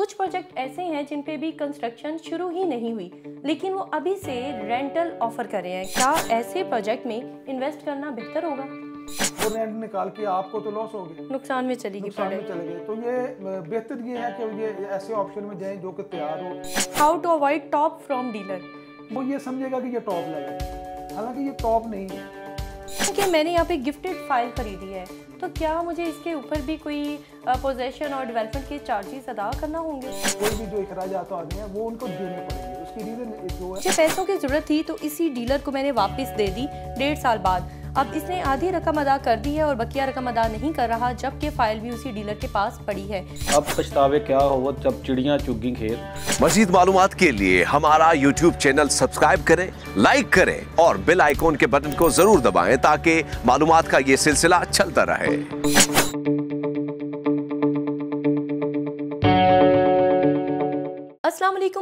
कुछ प्रोजेक्ट ऐसे हैं जिन पे भी कंस्ट्रक्शन शुरू ही नहीं हुई लेकिन वो अभी से रेंटल ऑफर कर रहे हैं क्या ऐसे प्रोजेक्ट में इन्वेस्ट करना बेहतर होगा तो रेंट निकाल के आपको तो लॉस हो गया नुकसान में चली गई चले गए तो ये बेहतर ये है कि ये ऐसे ऑप्शन में जाएं जो कि तैयार हो how to avoid top from dealer वो ये समझेगा कि ये टॉप लगा हालांकि ये टॉप नहीं है क्योंकि मैंने यहाँ पे गिफ्टेड फाइल खरीदी है तो क्या मुझे इसके ऊपर भी कोई पोजेशन और डेवलपमेंट के चार्जेस अदा करना होंगे कोई भी जो अखराज आदमी है वो उनको देने पड़ेंगे उसकी रीज़न जो है मुझे पैसों की ज़रूरत थी तो इसी डीलर को मैंने वापस दे दी डेढ़ साल बाद अब इसने आधी रकम अदा कर दी है और बकिया रकम अदा नहीं कर रहा जबकि फाइल भी उसी डीलर के पास पड़ी है अब पछतावे क्या हो जब चिड़िया चुगी खेत मजीद मालूम के लिए हमारा यूट्यूब चैनल सब्सक्राइब करे लाइक करे और बिल आइकॉन के बटन को जरूर दबाए ताकि मालूम का ये सिलसिला चलता रहे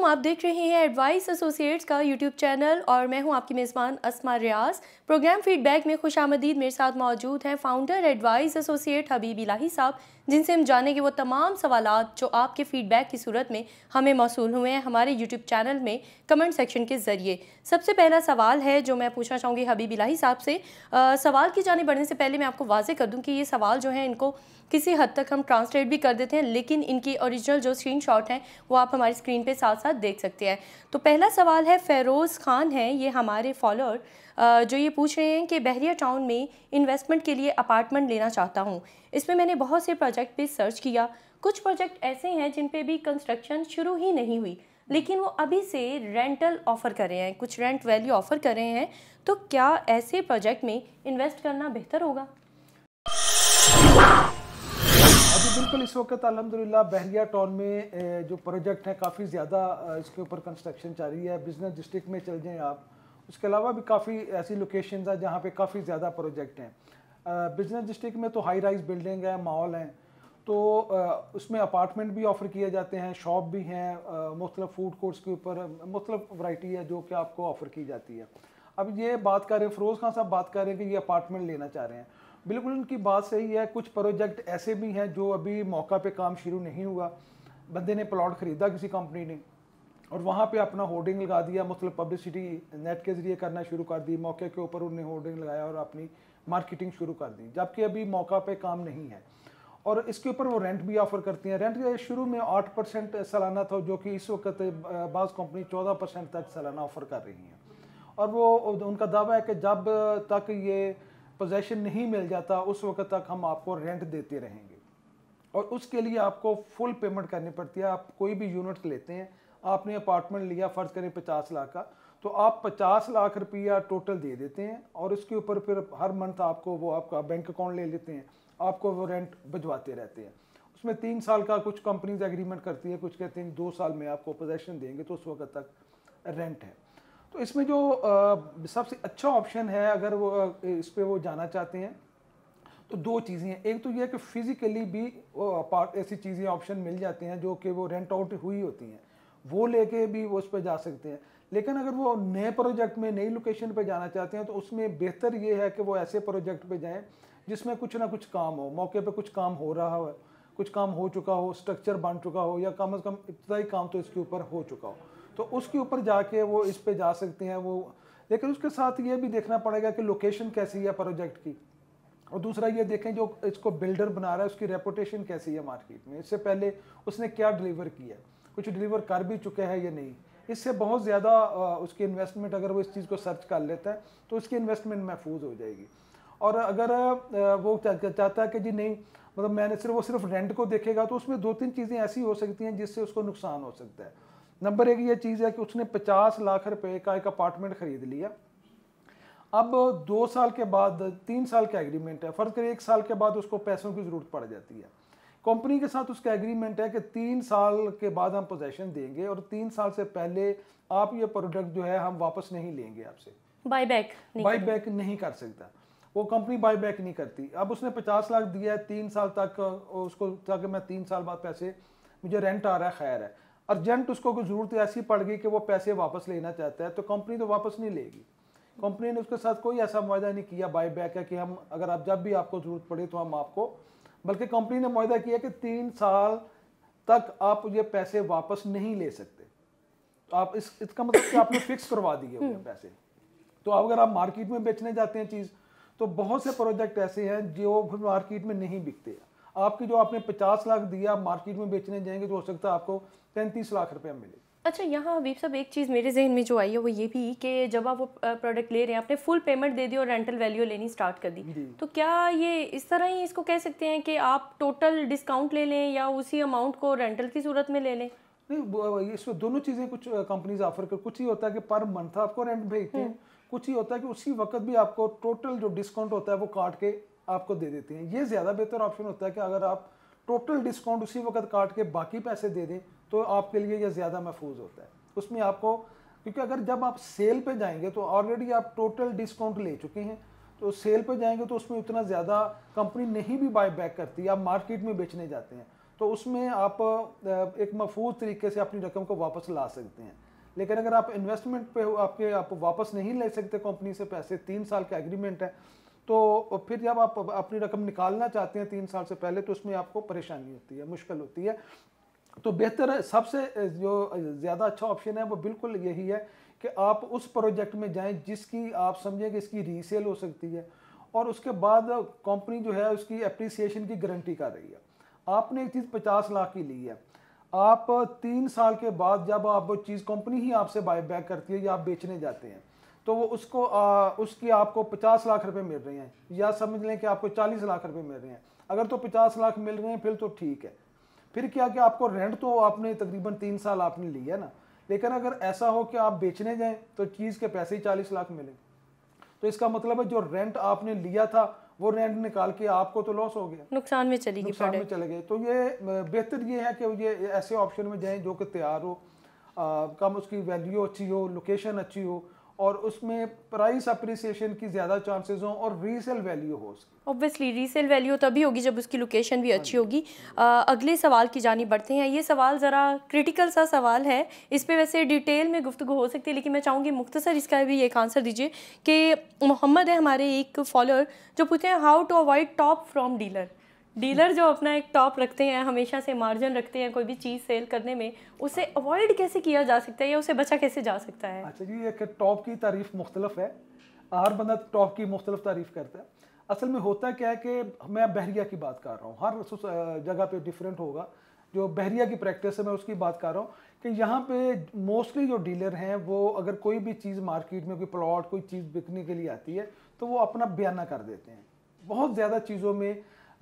आप देख रहे हैं एडवाइस एसोसिएट्स का यूट्यूब चैनल और मैं हूं आपकी मेज़बान असमा रियाज प्रोग्राम फीडबैक में खुश मेरे साथ मौजूद हैं founder advice associate Habib Elahi साहब जिनसे हम जानेंगे वो तमाम सवाल जो आपके फ़ीडबैक की सूरत में हमें मौसू हुए हैं हमारे यूट्यूब चैनल में कमेंट सेक्शन के ज़रिए सबसे पहला सवाल है जो मैं पूछना चाहूँगी हबीब इलाही साहब से आ, सवाल की जाने बढ़ने से पहले मैं आपको वाजे कर दूँ कि ये सवाल जो है इनको किसी हद तक हम ट्रांसलेट भी कर देते हैं लेकिन इनकी ओरिजिनल जो स्क्रीन शॉट हैं वो आप हमारी स्क्रीन पर साथ साथ देख सकते हैं तो पहला सवाल है फ़ेरोज़ ख़ान हैं ये हमारे फॉलोअर जो ये पूछ रहे हैं कि बहरिया टाउन में इन्वेस्टमेंट के लिए अपार्टमेंट लेना चाहता हूँ इसमें मैंने बहुत से प्रोजेक्ट पे सर्च किया कुछ प्रोजेक्ट ऐसे हैं जिन पे भी कंस्ट्रक्शन शुरू ही नहीं हुई लेकिन वो अभी से रेंटल ऑफ़र कर रहे हैं कुछ रेंट वैल्यू ऑफ़र कर रहे हैं तो क्या ऐसे प्रोजेक्ट में इन्वेस्ट करना बेहतर होगा अभी बिल्कुल इस वक्त अलहमदिल्ला बहरिया टाउन में जो प्रोजेक्ट हैं काफ़ी ज़्यादा इसके ऊपर कंस्ट्रक्शन चल रही है बिजनेस डिस्ट्रिक्ट में चल जाएँ आप उसके अलावा भी काफ़ी ऐसी लोकेशन है जहाँ पर काफ़ी ज़्यादा प्रोजेक्ट हैं बिजनेस डिस्ट्रिक्ट में तो हाई राइज बिल्डिंग है मॉल हैं तो उसमें अपार्टमेंट भी ऑफ़र किए जाते हैं शॉप भी हैं मुख्तलिफ फूड कोर्ट्स के ऊपर मुख्तलिफ वाइटी है जो कि आपको ऑफ़र की जाती है अब ये बात कर रहे हैं फरोज़ खान साहब बात कर रहे हैं कि ये अपार्टमेंट लेना चाह रहे हैं बिल्कुल उनकी बात सही है कुछ प्रोजेक्ट ऐसे भी हैं जो अभी मौका पे काम शुरू नहीं हुआ बंदे ने प्लॉट ख़रीदा किसी कंपनी ने और वहाँ पे अपना होर्डिंग लगा दिया मतलब पब्लिसिटी नेट के ज़रिए करना शुरू कर दी मौके के ऊपर उन्हें होर्डिंग लगाया और अपनी मार्केटिंग शुरू कर दी जबकि अभी मौका पे काम नहीं है और इसके ऊपर वो रेंट भी ऑफ़र करती हैं रेंट शुरू में आठ परसेंट सालाना था जो कि इस वक्त बाज़ कंपनी चौदह परसेंट तक सालाना ऑफ़र कर रही हैं और वो उनका दावा है कि जब तक ये पोजेसन नहीं मिल जाता उस वक्त तक हम आपको रेंट देते रहेंगे और उसके लिए आपको फुल पेमेंट करनी पड़ती है आप कोई भी यूनिट लेते हैं आपने अपार्टमेंट लिया फ़र्ज़ करें पचास लाख का तो आप पचास लाख रुपया टोटल दे देते हैं और उसके ऊपर फिर हर मंथ आपको वो आपका बैंक अकाउंट ले लेते हैं आपको वो रेंट भिजवाते रहते हैं उसमें तीन साल का कुछ कंपनीज एग्रीमेंट करती है कुछ कहते हैं दो साल में आपको पोजेशन देंगे तो उस वक्त तक रेंट है तो इसमें जो सबसे अच्छा ऑप्शन है अगर वो इस पर वो जाना चाहते हैं तो दो चीज़ें हैं एक तो ये है कि फ़िज़िकली भी ऐसी चीज़ें ऑप्शन मिल जाते हैं जो कि वो रेंट आउट हुई होती हैं वो लेके भी वो उस पर जा सकते हैं लेकिन अगर वो नए प्रोजेक्ट में नई लोकेशन पे जाना चाहते हैं तो उसमें बेहतर ये है कि वो ऐसे प्रोजेक्ट पे जाएं जिसमें कुछ ना कुछ काम हो मौके पे कुछ काम हो रहा हो कुछ काम हो चुका हो स्ट्रक्चर बन चुका हो या कम अज़ कम इब्तदाई काम तो इसके ऊपर हो चुका हो तो उसके ऊपर जाके वो इस पर जा सकते हैं वो लेकिन उसके साथ ये भी देखना पड़ेगा कि लोकेशन कैसी है प्रोजेक्ट की और दूसरा ये देखें जो इसको बिल्डर बना रहा है उसकी रेपुटेशन कैसी है मार्केट में इससे पहले उसने क्या डिलीवर किया है कुछ डिलीवर कर भी चुके हैं या नहीं इससे बहुत ज़्यादा उसकी इन्वेस्टमेंट अगर वो इस चीज़ को सर्च कर लेता है तो उसकी इन्वेस्टमेंट महफूज हो जाएगी और अगर वो चाहता है कि जी नहीं मतलब मैंने सिर्फ वो सिर्फ रेंट को देखेगा तो उसमें दो तीन चीज़ें ऐसी हो सकती हैं जिससे उसको नुकसान हो सकता है नंबर एक ये चीज़ है कि उसने पचास लाख रुपये का एक अपार्टमेंट ख़रीद लिया अब दो साल के बाद तीन साल का एग्रीमेंट है फ़र्ज़ करिए एक साल के बाद उसको पैसों की ज़रूरत पड़ जाती है कंपनी के साथ उसका एग्रीमेंट है कि तीन साल के बाद हम पोजेशन देंगे और तीन साल से पहले आप ये प्रोडक्ट जो है हम वापस नहीं लेंगे आपसे बाई बैक बाई नहीं कर सकता वो कंपनी बाई बैक नहीं करती अब उसने पचास लाख दिया है तीन साल तक उसको ताकि मैं तीन साल बाद पैसे मुझे रेंट आ रहा है खैर है अर्जेंट उसको कोई ज़रूरत ऐसी पड़ गई कि वो पैसे वापस लेना चाहता है तो कंपनी तो वापस नहीं लेगी कंपनी ने उसके साथ कोई ऐसा मुआदा नहीं किया बाई बैक है कि हम अगर आप जब भी आपको ज़रूरत पड़े तो हम आपको बल्कि कंपनी ने माहा किया कि तीन साल तक आप ये पैसे वापस नहीं ले सकते तो आप इस इसका मतलब कि आपने फिक्स करवा दिए हुए हम्म। पैसे तो अगर आप मार्केट में बेचने जाते हैं चीज़ तो बहुत से प्रोजेक्ट ऐसे हैं जो मार्केट में नहीं बिकते आपकी जो आपने पचास लाख दिया मार्केट में बेचने जाएंगे तो हो सकता है आपको तैंतीस लाख रुपया मिले अच्छा यहाँ हबीब साहब एक चीज़ मेरे जहन में जो आई है वो ये भी कि जब आप वो प्रोडक्ट ले रहे हैं आपने फुल पेमेंट दे दी और रेंटल वैल्यू लेनी स्टार्ट कर दी तो क्या ये इस तरह ही इसको कह सकते हैं कि आप टोटल डिस्काउंट ले लें या उसी अमाउंट को रेंटल की सूरत में ले लें नहीं इसमें दोनों चीज़ें कुछ कंपनीज ऑफर कर कुछ ही होता है कि पर मंथ आपको रेंट भेजते हैं हम्म। कुछ ही होता है कि उसी वक्त भी आपको टोटल जो डिस्काउंट होता है वो काट के आपको दे देते हैं ये ज़्यादा बेहतर ऑप्शन होता है कि अगर आप टोटल डिस्काउंट उसी वक्त काट के बाकी पैसे दे दें तो आपके लिए यह ज़्यादा महफूज होता है उसमें आपको क्योंकि अगर जब आप सेल पे जाएंगे तो ऑलरेडी आप टोटल डिस्काउंट ले चुके हैं तो सेल पे जाएंगे तो उसमें उतना ज़्यादा कंपनी नहीं भी बाय बैक करती आप मार्केट में बेचने जाते हैं तो उसमें आप एक महफूज तरीके से अपनी रकम को वापस ला सकते हैं लेकिन अगर आप इन्वेस्टमेंट पे हो आपके आप वापस नहीं ले सकते कंपनी से पैसे तीन साल का एग्रीमेंट है तो फिर जब आप अपनी रकम निकालना चाहते हैं तीन साल से पहले तो उसमें आपको परेशानी होती है मुश्किल होती है तो बेहतर है सबसे जो ज़्यादा अच्छा ऑप्शन है वो बिल्कुल यही है कि आप उस प्रोजेक्ट में जाएं जिसकी आप समझें कि इसकी रीसेल हो सकती है और उसके बाद कंपनी जो है उसकी अप्रिसिएशन की गारंटी कर रही है आपने एक चीज़ पचास लाख की ली है आप तीन साल के बाद जब आप वो चीज़ कंपनी ही आपसे बाय बैक करती है या आप बेचने जाते हैं तो वो उसको आ, उसकी आपको पचास लाख रुपये मिल रहे हैं या समझ लें कि आपको चालीस लाख रुपये मिल रहे हैं अगर तो पचास लाख मिल रहे हैं फिर तो ठीक है फिर क्या कि आपको रेंट तो आपने तकरीबन तीन साल आपने लिया ना लेकिन अगर ऐसा हो कि आप बेचने जाएं तो चीज़ के पैसे ही चालीस लाख मिलेंगे तो इसका मतलब है जो रेंट आपने लिया था वो रेंट निकाल के आपको तो लॉस हो गया नुकसान में चली नुकसान में चले गए तो ये बेहतर ये है कि ये ऐसे ऑप्शन में जाएँ जो कि तैयार हो आ, कम उसकी वैल्यू अच्छी हो लोकेशन अच्छी हो और उसमें प्राइस अप्रिसिएशन की ज़्यादा चांसेस हों और रीसेल वैल्यू हो उसकी ऑब्वियसली रीसेल वैल्यू तभी होगी जब उसकी लोकेशन भी अच्छी हाँ होगी अगले सवाल की जानी बढ़ते हैं ये सवाल ज़रा क्रिटिकल सा सवाल है इस पर वैसे डिटेल में गुफ्तु हो सकती है लेकिन मैं चाहूँगी मुख्तसर इसका भी एक आंसर दीजिए कि मोहम्मद है हमारे एक फॉलोअर जो पूछते हैं how to avoid top from dealer dealer जो अपना एक टॉप रखते हैं हमेशा से मार्जिन रखते हैं कोई भी चीज़ सेल करने में उसे अवॉइड कैसे किया जा सकता है या उसे बचा कैसे जा सकता है अच्छा जी एक टॉप की तारीफ मुख्तलफ है हर बंदा टॉप की मुख्तलिफ तारीफ करता है असल में होता क्या है कि मैं बहरिया की बात कर रहा हूँ हर जगह पे डिफरेंट होगा जो बहरिया की प्रैक्टिस है मैं उसकी बात कर रहा हूँ कि यहाँ पे मोस्टली जो डीलर हैं वो अगर कोई भी चीज़ मार्केट में कोई प्लॉट कोई चीज़ बिकने के लिए आती है तो वो अपना बयाना कर देते हैं बहुत ज़्यादा चीज़ों में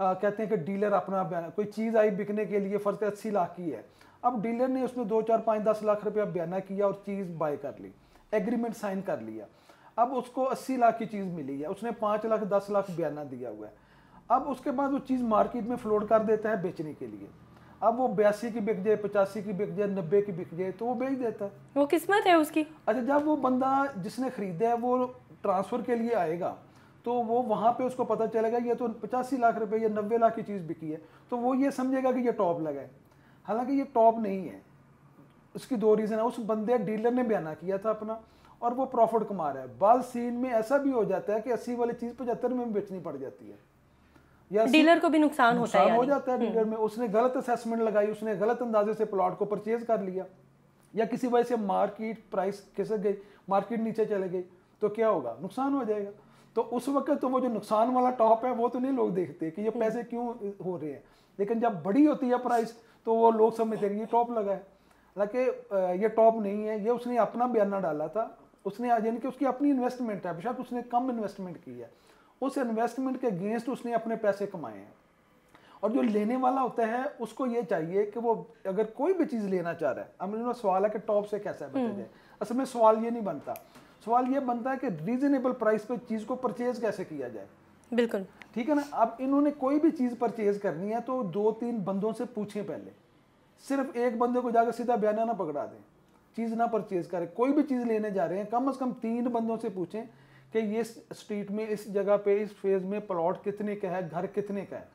आ, कहते हैं कि डीलर अपना बयान कोई चीज़ आई बिकने के लिए फर्ज कर अस्सी लाख की है अब डीलर ने उसमें दो चार पाँच दस लाख रुपया बयाना किया और चीज़ बाय कर ली एग्रीमेंट साइन कर लिया अब उसको अस्सी लाख की चीज़ मिली है उसने पाँच लाख दस लाख बयाना दिया हुआ है अब उसके बाद वो चीज़ मार्केट में फ्लोट कर देता है बेचने के लिए अब वो बयासी की बिक जाए पचासी की बिक जाए नब्बे की बिक जाए तो वो बेच देता है वो किस्मत है उसकी अच्छा जब वो बंदा जिसने खरीदा है वो ट्रांसफ़र के लिए आएगा तो वो वहाँ पे उसको पता चलेगा ये तो पचासी लाख रुपए या नब्बे लाख की चीज़ बिकी है तो वो ये समझेगा कि ये टॉप लगा है हालांकि ये टॉप नहीं है उसकी दो रीज़न है उस बंदे डीलर ने बयाना किया था अपना और वो प्रॉफिट कमा रहा है बाल सीन में ऐसा भी हो जाता है कि अस्सी वाली चीज़ पचहत्तर में भी बेचनी पड़ जाती है या डीलर को भी नुकसान, नुकसान होता है हो जाता है हम्म। डीलर में उसने गलत असेसमेंट लगाई उसने गलत अंदाजे से प्लॉट को परचेज कर लिया या किसी वजह से मार्केट प्राइस खिसक गई मार्केट नीचे चले गई तो क्या होगा नुकसान हो जाएगा तो उस वक्त तो वो जो नुकसान वाला टॉप है वो तो नहीं लोग देखते कि ये हम्म। पैसे क्यों हो रहे हैं लेकिन जब बड़ी होती है प्राइस तो वो लोग समझते हैं ये टॉप लगा है हालांकि ये टॉप नहीं है ये उसने अपना बयाना डाला था उसने यानी कि उसकी अपनी इन्वेस्टमेंट है बेशक उसने कम इन्वेस्टमेंट की है उस इन्वेस्टमेंट के अगेंस्ट उसने अपने पैसे कमाए हैं और जो लेने वाला होता है उसको ये चाहिए कि वो अगर कोई भी चीज़ लेना चाह रहा है अब सवाल है कि टॉप से कैसा बचा जाए हम्म। असल में सवाल ये नहीं बनता सवाल ये बनता है कि रीजनेबल प्राइस पे चीज़ को परचेज कैसे किया जाए बिल्कुल ठीक है ना अब इन्होंने कोई भी चीज़ परचेज करनी है तो दो तीन बंदों से पूछे पहले सिर्फ एक बंदे को जाकर सीधा बयाना ना पकड़ा दें चीज़ ना परचेज करें कोई भी चीज़ लेने जा रहे हैं कम अज़ कम तीन बंदों से पूछे कि ये स्ट्रीट में इस जगह पे इस फेज़ में प्लॉट कितने का है घर कितने का है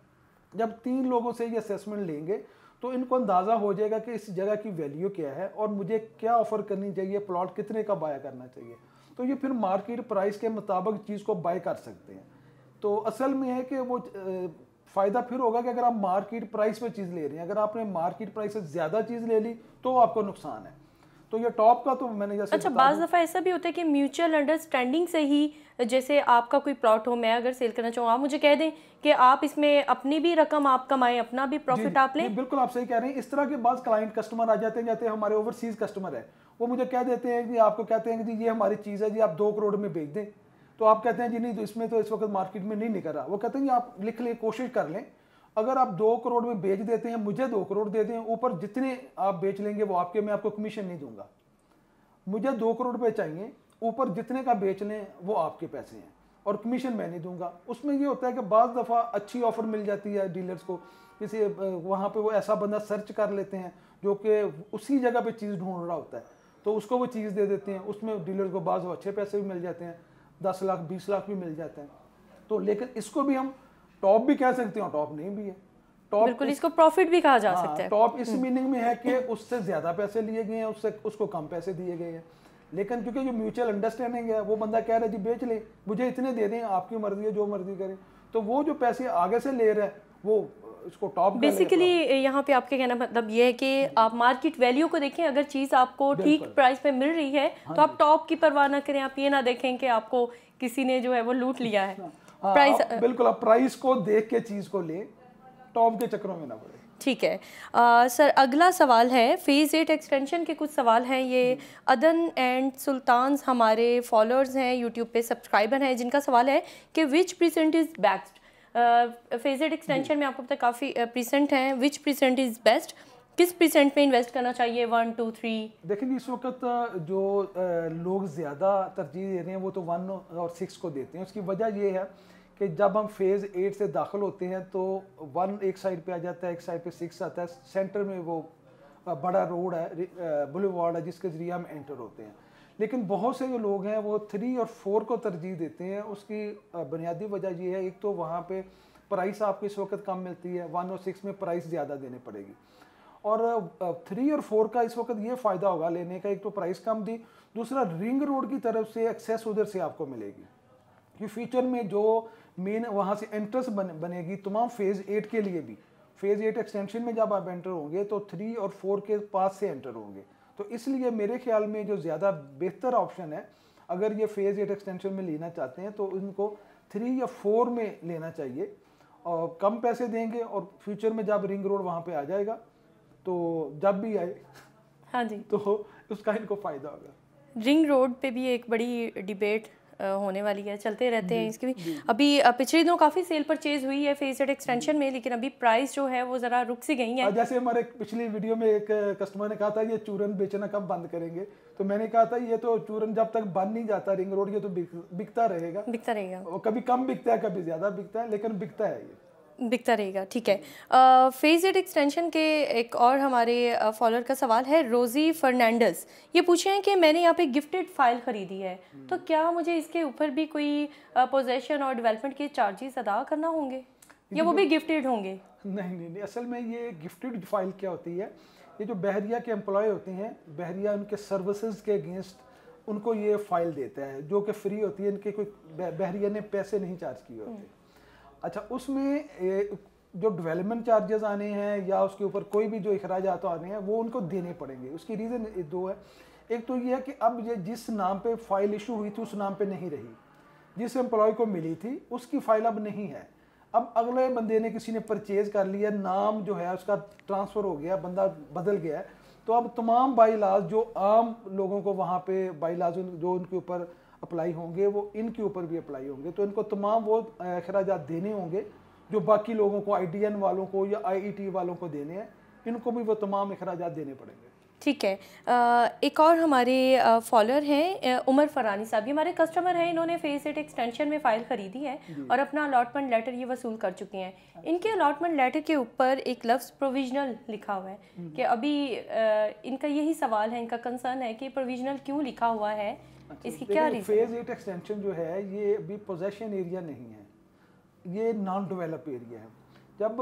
जब तीन लोगों से ये असेसमेंट लेंगे तो इनको अंदाज़ा हो जाएगा कि इस जगह की वैल्यू क्या है और मुझे क्या ऑफ़र करनी चाहिए प्लॉट कितने का बाया करना चाहिए तो ये फिर मार्केट प्राइस के मुताबिक चीज़ को बाय कर सकते हैं तो असल में है कि वो फ़ायदा फिर होगा कि अगर आप मार्केट प्राइस पे चीज़ ले रहे हैं अगर आपने मार्केट प्राइस से ज़्यादा चीज़ ले ली तो आपको नुकसान है तो ये टॉप का तो मैंने जैसे अच्छा बाज दफ़ा ऐसा भी होता है कि म्यूचुअल अंडरस्टैंडिंग से ही जैसे आपका कोई प्लॉट हो मैं अगर सेल करना चाहूँ आप मुझे कह दें कि आप इसमें अपनी भी रकम आप कमाएं अपना भी प्रॉफिट आप लें बिल्कुल आप सही कह रहे हैं इस तरह के बाद क्लाइंट कस्टमर आ जाते हैं जाते हैं हमारे ओवरसीज कस्टमर है वो मुझे कह देते हैं कि आपको कहते हैं कि जी ये हमारी चीज़ है जी आप दो करोड़ में बेच दें तो आप कहते हैं जी नहीं तो इसमें तो इस वक्त मार्केट में नहीं निकल रहा वो कहते हैं कि आप लिख लें कोशिश कर लें अगर आप दो करोड़ में बेच देते हैं मुझे दो करोड़ दे दें ऊपर जितने आप बेच लेंगे वो आपके मैं आपको कमीशन नहीं दूंगा मुझे दो करोड़ रुपये चाहिए ऊपर जितने का बेच लें वो आपके पैसे हैं और कमीशन मैं नहीं दूंगा उसमें ये होता है कि बज़ दफ़ा अच्छी ऑफ़र मिल जाती है डीलर्स को किसी वहाँ पर वो ऐसा बंदा सर्च कर लेते हैं जो कि उसी जगह पर चीज़ ढूंढ रहा होता है तो उसको वो चीज़ दे देते हैं उसमें डीलर को बाज़ अच्छे पैसे भी मिल जाते हैं दस लाख बीस लाख भी मिल जाते हैं तो लेकिन इसको भी हम टॉप भी कह सकते हैं टॉप नहीं भी है टॉप बिल्कुल इस, इसको प्रॉफिट भी कहा जा हाँ, सकता है टॉप इस मीनिंग हम्म। में है कि उससे ज़्यादा पैसे लिए गए हैं उससे उसको कम पैसे दिए गए हैं लेकिन क्योंकि जो म्यूचुअल अंडरस्टैंडिंग है वो बंदा कह रहा है जी बेच ले मुझे इतने दे दें आपकी मर्ज़ी है जो मर्ज़ी करें तो वो जो पैसे आगे से ले रहे हैं वो उसको टॉप बेसिकली यहाँ पे आपके कहना मतलब ये है कि आप मार्केट वैल्यू को देखें अगर चीज़ आपको ठीक प्राइस पे मिल रही है हाँ तो आप टॉप की परवाह ना करें आप ये ना देखें कि आपको किसी ने जो है वो लूट लिया है हाँ, प्राइस आप, बिल्कुल आप प्राइस को देख के चीज़ को ले टॉप के चक्रों में ना पड़े ठीक है आ, सर अगला सवाल है फेज़ एट एक्सटेंशन के कुछ सवाल हैं ये अदन एंड सुल्तान हमारे फॉलोअर्स हैं यूट्यूब पे सब्सक्राइबर हैं जिनका सवाल है कि which precinct is best phase eight extension में आपको पता काफ़ी प्रीसेंट हैं विच प्रीसेंट इज़ बेस्ट किस प्रीसेंट में इन्वेस्ट करना चाहिए वन टू थ्री देखिए इस वक्त जो लोग ज़्यादा तरजीह दे रहे हैं वो तो वन और सिक्स को देते हैं उसकी वजह ये है कि जब हम फेज़ एट से दाखिल होते हैं तो वन एक साइड पे आ जाता है एक साइड पे सिक्स आता है सेंटर में वो बड़ा रोड है बुलेवार्ड है जिसके ज़रिए हम एंटर होते हैं लेकिन बहुत से जो लोग हैं वो थ्री और फोर को तरजीह देते हैं उसकी बुनियादी वजह ये है एक तो वहाँ पे प्राइस आपको इस वक्त कम मिलती है वन और सिक्स में प्राइस ज़्यादा देने पड़ेगी और थ्री और फोर का इस वक्त ये फ़ायदा होगा लेने का एक तो प्राइस कम दी दूसरा रिंग रोड की तरफ से एक्सेस उधर से आपको मिलेगी कि फ्यूचर में जो मेन वहाँ से एंट्रेंस बन, बनेगी तमाम फेज़ एट के लिए भी फेज़ एट एक्सटेंशन में जब आप एंटर होंगे तो थ्री और फोर के पास से एंटर होंगे तो इसलिए मेरे ख्याल में जो ज़्यादा बेहतर ऑप्शन है अगर ये फेज़ एट एक्सटेंशन में लेना चाहते हैं तो इनको थ्री या फोर में लेना चाहिए और कम पैसे देंगे और फ्यूचर में जब रिंग रोड वहाँ पर आ जाएगा तो जब भी आए हाँ जी तो उसका इनको फ़ायदा होगा रिंग रोड पे भी एक बड़ी डिबेट होने वाली है चलते रहते हैं इसकी भी अभी पिछले दिनों काफ़ी सेल परचेज हुई है फेस एक्सटेंशन में लेकिन अभी प्राइस जो है वो ज़रा रुक सी गई है जैसे हमारे पिछली वीडियो में एक कस्टमर ने कहा था ये चूरन बेचना कब बंद करेंगे तो मैंने कहा था ये तो चूरन जब तक बंद नहीं जाता रिंग रोड ये तो बिकता रहेगा बिकता रहेगा कभी कम बिकता है कभी ज़्यादा बिकता है लेकिन बिकता है ये बिकता रहेगा ठीक है फेज एड एक्सटेंशन के एक और हमारे फॉलोअर का सवाल है रोज़ी फर्नांडस ये पूछे हैं कि मैंने यहाँ पे गिफ्टेड फाइल ख़रीदी है तो हम्म। क्या मुझे इसके ऊपर भी कोई पोजेशन और डेवलपमेंट के चार्जेस अदा करना होंगे या वो भी गिफ्टेड होंगे नहीं नहीं नहीं असल में ये गिफ्टेड फाइल क्या होती है ये जो बहरिया के एम्प्लॉय होते हैं बहरिया उनके सर्विसेज के अगेंस्ट उनको ये फाइल देता है जो कि फ्री होती है इनके कोई बहरिया ने पैसे नहीं चार्ज किए होते अच्छा उसमें जो डेवलपमेंट चार्जेस आने हैं या उसके ऊपर कोई भी जो अखराज तो आने हैं वो उनको देने पड़ेंगे उसकी रीज़न दो है एक तो ये है कि अब ये जिस नाम पे फाइल इशू हुई थी उस नाम पे नहीं रही जिस एम्प्लॉय को मिली थी उसकी फाइल अब नहीं है अब अगले बंदे ने किसी ने परचेज़ कर लिया नाम जो है उसका ट्रांसफ़र हो गया बंदा बदल गया है तो अब तमाम बाईलाज जो आम लोगों को वहाँ पर बाईलाज जो उनके ऊपर अप्लाई होंगे वो इनके ऊपर भी अप्लाई होंगे तो इनको तमाम वो अखराज देने होंगे जो बाकी लोगों को आई वालों को या आई e वालों को देने हैं इनको भी वो तमाम अखराज देने पड़ेंगे ठीक है एक और हमारे फॉलोअर हैं उमर फरानी साहब ये हमारे कस्टमर हैं इन्होंने फेस एट एक्सटेंशन में फ़ाइल ख़रीदी है और अपना अलॉटमेंट लेटर ये वसूल कर चुके हैं अच्छा। इनके अलॉटमेंट लेटर के ऊपर एक लफ्स प्रोविजनल लिखा हुआ है हम्म। कि अभी इनका यही सवाल है इनका कंसर्न है कि प्रोविजनल क्यों लिखा हुआ है इसकी क्या फेज एट एक्सटेंशन जो है ये अभी पोजेशन एरिया नहीं है ये नॉन डेवलप एरिया है जब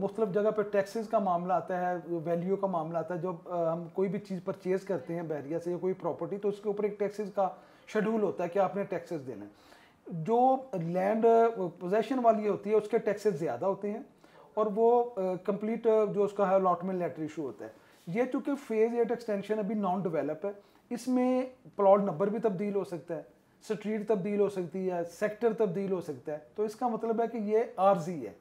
मुख्तलिफ जगह पर टैक्सेस का मामला आता है वैल्यू का मामला आता है जब हम कोई भी चीज़ परचेज़ करते हैं बैरिया से या कोई प्रॉपर्टी तो उसके ऊपर एक टैक्सेस का शेड्यूल होता है कि आपने टैक्सेस देना है जो लैंड पोजेशन वाली होती है उसके टैक्सेस ज़्यादा होते हैं और वो कंप्लीट जो उसका है अलॉटमेंट लेटर इशू होता है ये चूँकि फेज़ एट एक्सटेंशन अभी नॉन डिवेलप है इसमें प्लॉट नंबर भी तब्दील हो सकता है स्ट्रीट तब्दील हो सकती है सेक्टर तब्दील हो सकता है तो इसका मतलब है कि ये आरजी है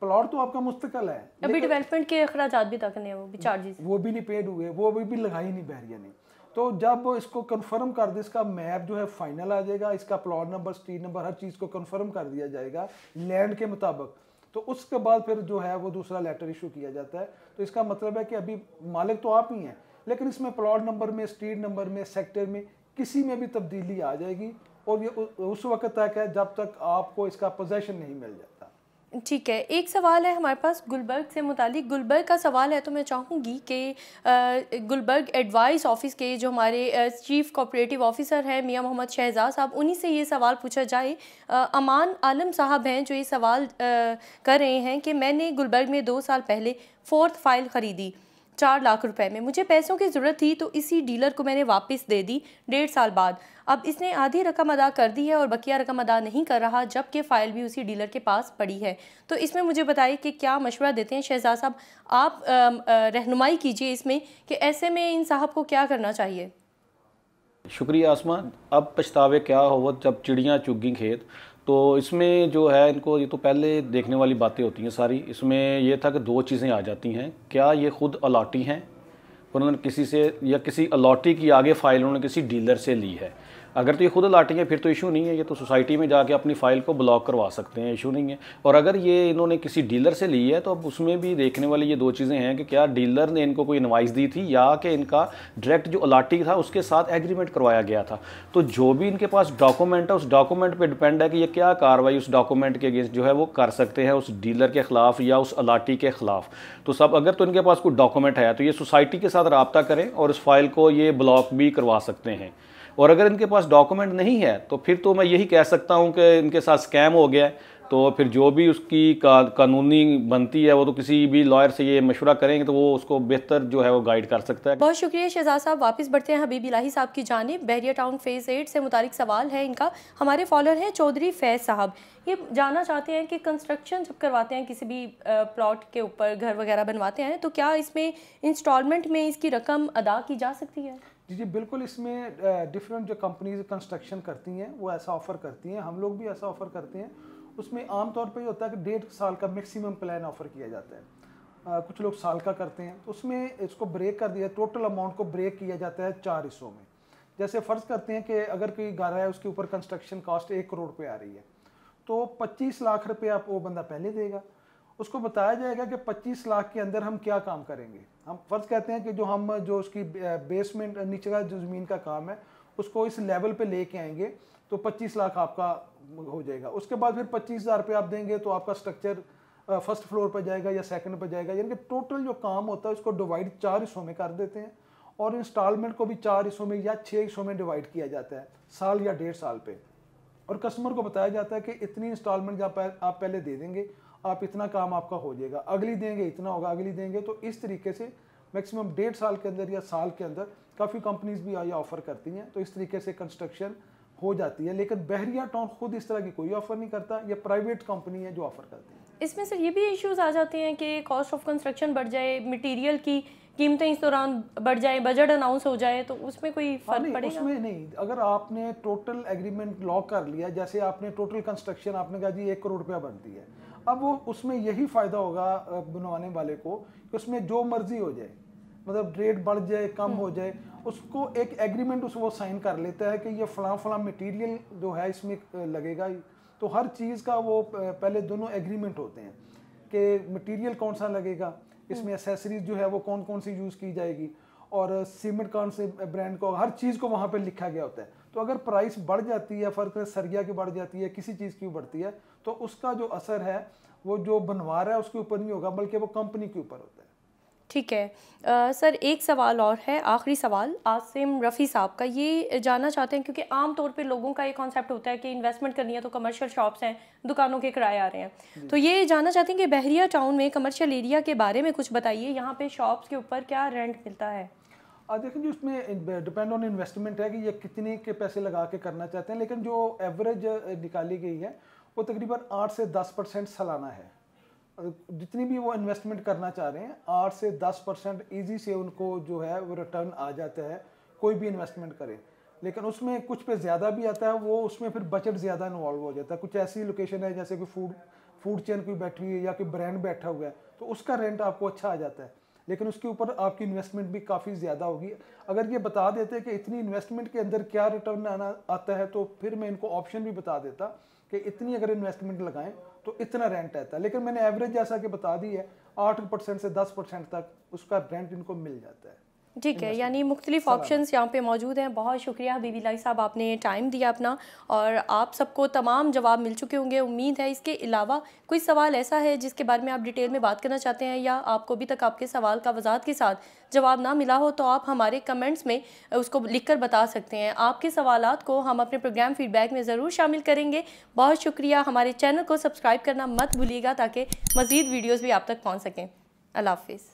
प्लॉट तो आपका मुस्तकल है अभी डेवलपमेंट के अखराज भी तक नहीं वो भी चार्जेस वो भी नहीं पेड हुए वो भी, भी लगाई नहीं बहरिया ने तो जब इसको कंफर्म कर दे इसका मैप जो है फाइनल आ जाएगा इसका प्लॉट नंबर स्ट्रीट नंबर हर चीज़ को कंफर्म कर दिया जाएगा लैंड के मुताबिक तो उसके बाद फिर जो है वो दूसरा लेटर इशू किया जाता है तो इसका मतलब है कि अभी मालिक तो आप ही हैं लेकिन इसमें प्लॉट नंबर में स्ट्रीट नंबर में सेक्टर में किसी में भी तब्दीली आ जाएगी और ये उस वक्त तक है जब तक आपको इसका पोजेशन नहीं मिल जाता ठीक है एक सवाल है हमारे पास गुलबर्ग से मुतालिक गुलबर्ग का सवाल है तो मैं चाहूँगी कि गुलबर्ग एडवाइस ऑफिस के जो हमारे चीफ कॉपरेटिव ऑफिसर हैं मियां मोहम्मद शहजाद साहब उन्हीं से ये सवाल पूछा जाए आ, अमान आलम साहब हैं जो ये सवाल आ, कर रहे हैं कि मैंने गुलबर्ग में दो साल पहले फोर्थ फाइल ख़रीदी चार लाख रुपए में मुझे पैसों की ज़रूरत थी तो इसी डीलर को मैंने वापस दे दी डेढ़ साल बाद अब इसने आधी रकम अदा कर दी है और बकिया रकम अदा नहीं कर रहा जबकि फ़ाइल भी उसी डीलर के पास पड़ी है तो इसमें मुझे बताइए कि क्या मशवरा देते हैं शहजाद साहब आप रहनुमाई कीजिए इसमें कि ऐसे में इन साहब को क्या करना चाहिए शुक्रिया आसमान अब पछतावे क्या हो जब चिड़ियाँ चुगी खेत तो इसमें जो है इनको ये तो पहले देखने वाली बातें होती हैं सारी इसमें ये था कि दो चीज़ें आ जाती हैं क्या ये खुद अलाटी हैं उन्होंने किसी से या किसी अलाटी की आगे फाइल उन्होंने किसी डीलर से ली है अगर तो ये खुद अलाटेंगे फिर तो इशू नहीं है ये तो सोसाइटी में जाके अपनी फ़ाइल को ब्लॉक करवा सकते हैं इशू नहीं है और अगर ये इन्होंने किसी डीलर से ली है तो अब उसमें भी देखने वाली ये दो चीज़ें हैं कि क्या डीलर ने इनको कोई इन्वाइस दी थी या कि इनका डायरेक्ट जो अलाटी था उसके साथ एग्रीमेंट करवाया गया था तो जो भी इनके पास डॉक्यूमेंट है उस डॉक्यूमेंट पर डिपेंड है कि ये क्या कार्रवाई उस डॉक्यूमेंट के अगेंस्ट जो है वो कर सकते हैं उस डीलर के ख़िलाफ़ या उस अलाटी के ख़िलाफ़ तो सब अगर तो इनके पास कोई डॉक्यूमेंट है तो ये सोसाइटी के साथ रबता करें और उस फाइल को ये ब्लॉक भी करवा सकते हैं और अगर इनके पास डॉक्यूमेंट नहीं है तो फिर तो मैं यही कह सकता हूँ कि इनके साथ स्कैम हो गया तो फिर जो भी उसकी का, कानूनी बनती है वो तो किसी भी लॉयर से ये मशवरा करेंगे तो वो उसको बेहतर जो है वो गाइड कर सकता है बहुत शुक्रिया शहजाद साहब वापस बढ़ते हैं हबीब इलाही साहब की जानब बहरिया टाउन फेज़ एट से मुतालिक सवाल है इनका हमारे फॉलोअर हैं चौधरी फैज़ साहब ये जानना चाहते हैं कि कंस्ट्रक्शन जब करवाते हैं किसी भी प्लॉट के ऊपर घर वगैरह बनवाते हैं तो क्या इसमें इंस्टॉलमेंट में इसकी रकम अदा की जा सकती है जी जी बिल्कुल इसमें डिफरेंट जो कंपनीज कंस्ट्रक्शन करती हैं वो ऐसा ऑफ़र करती हैं हम लोग भी ऐसा ऑफ़र करते हैं उसमें आमतौर पर ये होता है कि डेढ़ साल का मैक्सिमम प्लान ऑफ़र किया जाता है आ, कुछ लोग साल का करते हैं तो उसमें इसको ब्रेक कर दिया टोटल अमाउंट को ब्रेक किया जाता है चार हिस्सों में जैसे फ़र्ज़ करते हैं कि अगर कोई गारा है उसके ऊपर कंस्ट्रक्शन कास्ट एक करोड़ रुपये आ रही है तो पच्चीस लाख रुपये आप वो बंदा पहले देगा उसको बताया जाएगा कि पच्चीस लाख के अंदर हम क्या काम करेंगे हम फर्ज कहते हैं कि जो हम जो उसकी बेसमेंट नीचे का जो ज़मीन का काम है उसको इस लेवल पे लेके आएंगे तो 25 लाख आपका हो जाएगा उसके बाद फिर पच्चीस हज़ार रुपये आप देंगे तो आपका स्ट्रक्चर फर्स्ट फ्लोर पर जाएगा या सेकंड पर जाएगा यानी कि टोटल जो काम होता है उसको डिवाइड चार हिस्सों में कर देते हैं और इंस्टॉलमेंट को भी चार हिस्सों में या छः हिस्सों में डिवाइड किया जाता है साल या डेढ़ साल पर और कस्टमर को बताया जाता है कि इतनी इंस्टॉलमेंट आप पहले दे देंगे आप इतना काम आपका हो जाएगा अगली देंगे इतना होगा अगली देंगे तो इस तरीके से मैक्सिमम डेढ़ साल के अंदर या साल के अंदर काफ़ी कंपनीज भी आई ऑफ़र करती हैं तो इस तरीके से कंस्ट्रक्शन हो जाती है लेकिन बहरिया टाउन खुद इस तरह की कोई ऑफ़र नहीं करता ये प्राइवेट कंपनी है जो ऑफ़र करती है इसमें सर ये भी इश्यूज आ जाते हैं कि कॉस्ट ऑफ कंस्ट्रक्शन बढ़ जाए मटेरियल की कीमतें इस दौरान बढ़ जाए बजट अनाउंस हो जाए तो उसमें कोई हाँ फर्क नहीं, पड़ेगा उसमें नहीं अगर आपने टोटल एग्रीमेंट लॉक कर लिया जैसे आपने टोटल कंस्ट्रक्शन आपने कहा जी एक करोड़ रुपया बनती है अब वो उसमें यही फ़ायदा होगा बनवाने वाले को कि उसमें जो मर्जी हो जाए मतलब रेट बढ़ जाए कम हो हम्म। जाए उसको एक एग्रीमेंट उस वो साइन कर लेता है कि ये फ़ला फ़लाँ मटेरियल जो है इसमें लगेगा तो हर चीज़ का वो पहले दोनों एग्रीमेंट होते हैं कि मटेरियल कौन सा लगेगा इसमें एसेसरीज हम्म। जो है वो कौन कौन सी यूज़ की जाएगी और सीमेंट कौन से ब्रांड को हर चीज़ को वहाँ पर लिखा गया होता है तो अगर प्राइस बढ़ जाती है फ़र्क सरिया की बढ़ जाती है किसी चीज़ की बढ़ती है तो उसका जो असर है वो जो बनवा रहा है उसके ऊपर नहीं होगा बल्कि वो कंपनी के ऊपर होता है ठीक है आ, सर एक सवाल और है आखिरी सवाल आसिम रफ़ी साहब का ये जानना चाहते हैं क्योंकि आम तौर पे लोगों का ये कॉन्सेप्ट होता है कि इन्वेस्टमेंट करनी है तो कमर्शियल शॉप्स हैं दुकानों के किराए आ रहे हैं तो ये जानना चाहते हैं कि बहरिया टाउन में कमर्शियल एरिया के बारे में कुछ बताइए यहाँ पर शॉप्स के ऊपर क्या रेंट मिलता है देखें जी उसमें डिपेंड ऑन इन्वेस्टमेंट है कि ये कितने के पैसे लगा के करना चाहते हैं लेकिन जो एवरेज निकाली गई है वो तकरीबन आठ से दस परसेंट सालाना है जितनी भी वो इन्वेस्टमेंट करना चाह रहे हैं आठ से दस परसेंट ईजी से उनको जो है वो रिटर्न आ जाता है कोई भी इन्वेस्टमेंट करें लेकिन उसमें कुछ पे ज़्यादा भी आता है वो उसमें फिर बजट ज़्यादा इन्वॉल्व हो जाता है कुछ ऐसी लोकेशन है जैसे कोई फूड फूड चेन कोई बैठी हुई है या कोई ब्रांड बैठा हुआ है तो उसका रेंट आपको अच्छा आ जाता है लेकिन उसके ऊपर आपकी इन्वेस्टमेंट भी काफ़ी ज़्यादा होगी अगर ये बता देते कि इतनी इन्वेस्टमेंट के अंदर क्या रिटर्न आना आता है तो फिर मैं इनको ऑप्शन भी बता देता कि इतनी अगर इन्वेस्टमेंट लगाएं तो इतना रेंट रहता है लेकिन मैंने एवरेज जैसा कि बता दी है आठ परसेंट से दस परसेंट तक उसका रेंट इनको मिल जाता है ठीक है यानी मुख्तलिफ ऑप्शन यहाँ पे मौजूद हैं बहुत शुक्रिया बीबी लाई साहब आपने टाइम दिया अपना और आप सबको तमाम जवाब मिल चुके होंगे उम्मीद है इसके अलावा कोई सवाल ऐसा है जिसके बारे में आप डिटेल में बात करना चाहते हैं या आपको अभी तक आपके सवाल का वजात के साथ जवाब ना मिला हो तो आप हमारे कमेंट्स में उसको लिख कर बता सकते हैं आपके सवाल को हम अपने प्रोग्राम फीडबैक में ज़रूर शामिल करेंगे बहुत शुक्रिया हमारे चैनल को सब्सक्राइब करना मत भूलिएगा ताकि मज़ीद वीडियोज़ भी आप तक पहुँच सकें अल्लाह हाफिज़